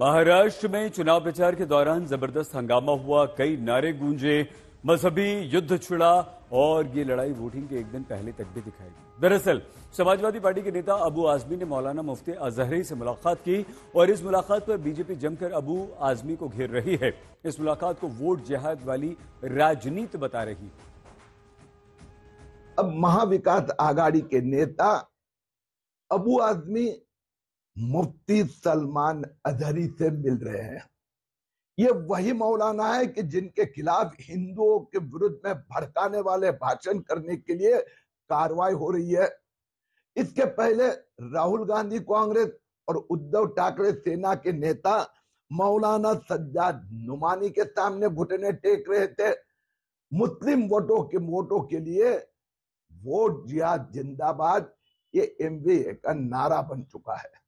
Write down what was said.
महाराष्ट्र में चुनाव प्रचार के दौरान जबरदस्त हंगामा हुआ कई नारे गूंजे मजहबी युद्ध छिड़ा और ये लड़ाई वोटिंग के एक दिन पहले तक भी दिखाई दी दरअसल समाजवादी पार्टी के नेता अबू आजमी ने मौलाना मुफ्ती अजहरी से मुलाकात की और इस मुलाकात पर बीजेपी जमकर अबू आजमी को घेर रही है इस मुलाकात को वोट जिहाद वाली राजनीति बता रही अब महाविकास आघाड़ी के नेता अबू आजमी मुफ्ती सलमान अजहरी से मिल रहे हैं ये वही मौलाना है कि जिनके खिलाफ हिंदुओं के विरुद्ध में भड़काने वाले भाषण करने के लिए कार्रवाई हो रही है इसके पहले राहुल गांधी कांग्रेस और उद्धव ठाकरे सेना के नेता मौलाना सज्जाद नुमानी के सामने घुटने टेक रहे थे मुस्लिम वोटों के वोटों के लिए वोट जिया जिंदाबाद ये एमवीए का नारा बन चुका है